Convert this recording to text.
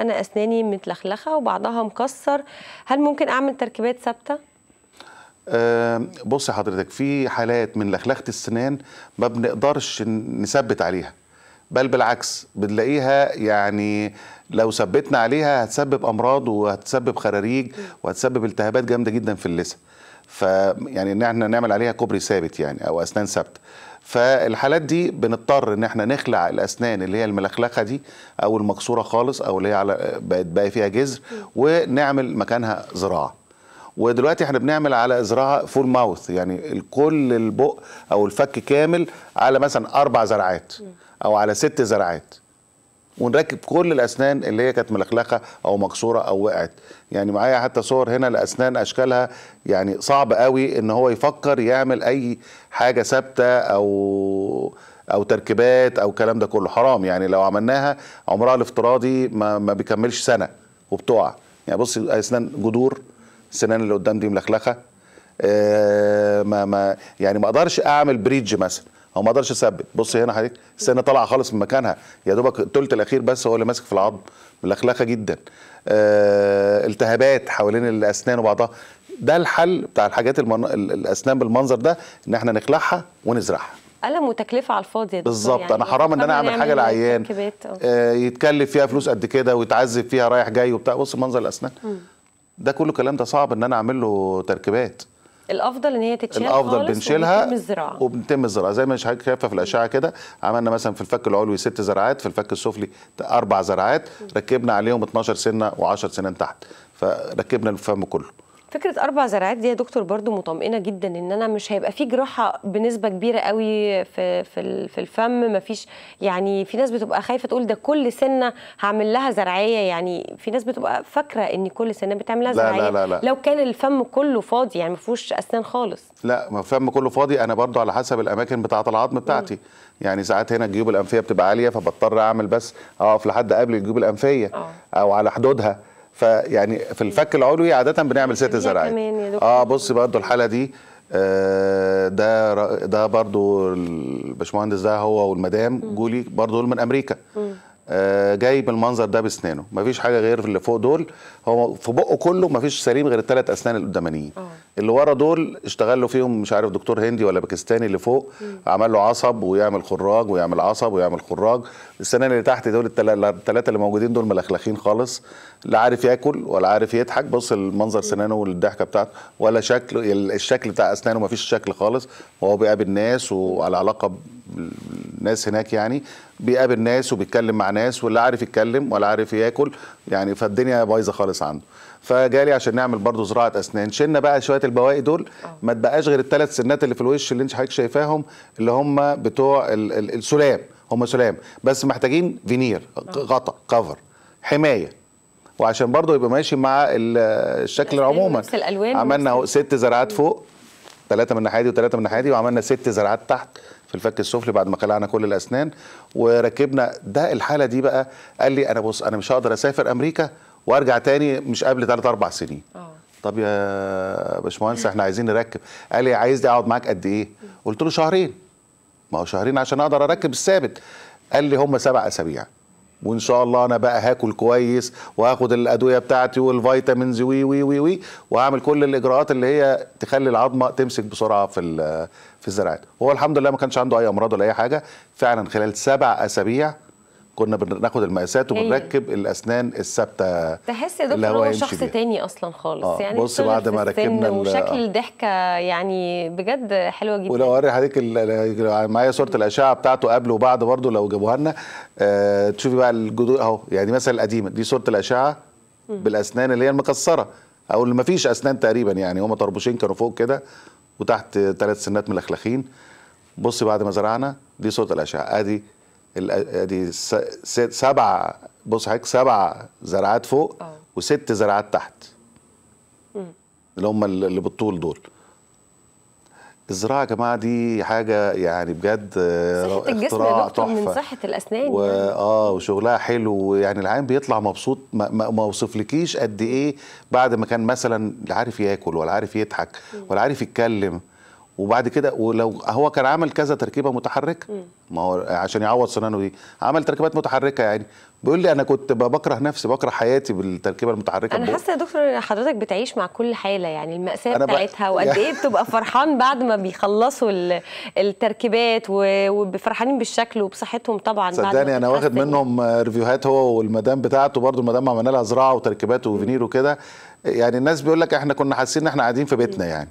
انا اسناني متلخلخه وبعضها مكسر هل ممكن اعمل تركيبات ثابته أه بصي حضرتك في حالات من لخلخه السنان ما بنقدرش نثبت عليها بل بالعكس بنلاقيها يعني لو ثبتنا عليها هتسبب امراض وهتسبب خراريج وهتسبب التهابات جامده جدا في اللثه ف يعني ان احنا نعمل عليها كوبري ثابت يعني او اسنان ثابته فالحالات دي بنضطر ان احنا نخلع الاسنان اللي هي الملخلخه دي او المكسوره خالص او اللي هي على بقت باقي فيها جذر ونعمل مكانها زراعه ودلوقتي احنا بنعمل على ازراعه فول ماوث يعني كل البق او الفك كامل على مثلا اربع زرعات او على ست زرعات ونركب كل الاسنان اللي هي كانت ملخلخه او مكسوره او وقعت يعني معايا حتى صور هنا لاسنان اشكالها يعني صعب قوي ان هو يفكر يعمل اي حاجه ثابته او او تركيبات او الكلام ده كله حرام يعني لو عملناها عمرها الافتراضي ما, ما بيكملش سنه وبتقع يعني بص اسنان جذور السنان اللي قدام دي ملخلخه آه، ما ما يعني ما اقدرش اعمل بريدج مثلا او ما اقدرش اثبت بص هنا حضرتك السنه طالعه خالص من مكانها يا دوبك الثلث الاخير بس هو اللي ماسك في العظم ملخلخه جدا آه التهابات حوالين الاسنان وبعضها ده الحل بتاع الحاجات المن... الاسنان بالمنظر ده ان احنا نخلعها ونزرعها ألم وتكلفة على الفاضي بالظبط يعني أنا حرام إن أنا أعمل حاجة لعيان آه يتكلف فيها فلوس قد كده ويتعذب فيها رايح جاي وبتاع بص منظر الأسنان ده كله كلام ده صعب ان انا اعمل له تركيبات الافضل ان هي تتشال الافضل بنشيلها وبنتم الزراعه الزراعه زي ما حضرتك شايفه في الاشعه كده عملنا مثلا في الفك العلوي ست زراعات في الفك السفلي اربع زراعات ركبنا عليهم 12 سنه و10 سنين تحت فركبنا الفم كله فكره اربع زراعات دي يا دكتور برضو مطمئنه جدا ان انا مش هيبقى في جراحه بنسبه كبيره قوي في في في الفم مفيش يعني في ناس بتبقى خايفه تقول ده كل سنه هعمل لها زرعيه يعني في ناس بتبقى فاكره ان كل سنه بتعمل لها زرعيه لا لا لا لا. لو كان الفم كله فاضي يعني ما فيهوش اسنان خالص لا ما الفم كله فاضي انا برضو على حسب الاماكن بتاعه العظم بتاعتي م. يعني ساعات هنا الجيوب الانفيه بتبقى عاليه فبضطر اعمل بس اقف لحد قبل الجيوب الانفيه أوه. او على حدودها فيعني في الفك العلوي عاده بنعمل ست زراعي اه بص برضو الحاله دي آه ده ده برضو الباشمهندس ده هو والمدام جولي برضو من امريكا مم. آه، جاي بالمنظر ده باسنانه مفيش حاجه غير اللي فوق دول هو في بقه كله مفيش سليم غير الثلاث اسنان القدامانيين اه. اللي ورا دول اشتغل له فيهم مش عارف دكتور هندي ولا باكستاني اللي فوق مم. عمل له عصب ويعمل خراج ويعمل عصب ويعمل خراج السنان اللي تحت دول الثلاثه اللي موجودين دول ملخلخين خالص لا عارف ياكل ولا عارف يضحك بص المنظر سنانه والضحكه بتاعته ولا شكل الشكل بتاع اسنانه مفيش شكل خالص وهو بيقابل ناس وعلى علاقه بالناس هناك يعني بيقابل ناس وبيتكلم مع ناس ولا عارف يتكلم ولا عارف ياكل يعني فالدنيا بايظه خالص عنده فجالي عشان نعمل برضه زراعه اسنان شلنا بقى شويه البواقي دول اه. ما تبقاش غير الثلاث سنات اللي في الوش اللي انت حضرتك شايفاهم اللي هم بتوع السلام هم سلام بس محتاجين فينير اه. غطا كفر حمايه وعشان برضه يبقى ماشي مع الشكل عموما عملنا ست زراعات فوق ثلاثه من الناحيه دي وثلاثه من الناحيه دي وعملنا ست زراعات تحت في الفك السفلي بعد ما خلعنا كل الاسنان وركبنا ده الحاله دي بقى قال لي انا بص انا مش هقدر اسافر امريكا وارجع تاني مش قبل ثلاث اربع سنين أوه. طب يا باشمهندس احنا عايزين نركب قال لي عايز اقعد معاك قد ايه قلت له شهرين ما هو شهرين عشان اقدر اركب الثابت قال لي هم سبع اسابيع وان شاء الله انا بقى هاكل كويس وهاخد الادويه بتاعتي والفيتامينز وي وي وي وي وهعمل كل الاجراءات اللي هي تخلي العظمه تمسك بسرعه في في الزراعات هو الحمد لله ما كانش عنده اي امراض ولا اي حاجه فعلا خلال سبع اسابيع كنا بناخد المقاسات وبنركب الاسنان الثابته تحس يا دكتور هو شخص بيها. تاني اصلا خالص آه. يعني بص بعد ما ركبنا وشكل الضحكه يعني بجد حلوه جدا ولو اوري حضرتك معايا صوره الاشعه بتاعته قبل وبعد برضه لو جابوها لنا آه تشوفي بقى الجذور اهو يعني مثلا القديمه دي صوره الاشعه بالاسنان اللي هي المكسره او اللي ما فيش اسنان تقريبا يعني هم طربوشين كانوا فوق كده وتحت ثلاث سنات ملخلخين بص بعد ما زرعنا دي صوره الاشعه ادي ادي سبع بص حضرتك سبع زرعات فوق أوه. وست زرعات تحت مم. اللي هم اللي بالطول دول الزراعه يا جماعه دي حاجه يعني بجد آه، صحه الجسم يا دكتور من صحه الاسنان و... يعني. اه وشغلها حلو ويعني العين بيطلع مبسوط ما, ما, وصفلكيش قد ايه بعد ما كان مثلا عارف ياكل ولا عارف يضحك ولا عارف يتكلم وبعد كده ولو هو كان عمل كذا تركيبه متحركه ما هو عشان يعوض سنانه دي عمل تركيبات متحركه يعني بيقول لي انا كنت بكره نفسي بكره حياتي بالتركيبه المتحركه انا حاسه يا دكتور حضرتك بتعيش مع كل حاله يعني الماساه بتاعتها وقد ايه بتبقى فرحان بعد ما بيخلصوا التركيبات وفرحانين بالشكل وبصحتهم طبعا صدقني انا واخد منهم ريفيوهات هو والمدام بتاعته برضو المدام عملنا لها زراعه وتركيبات وفينير وكده يعني الناس بيقول لك احنا كنا حاسين ان احنا قاعدين في بيتنا يعني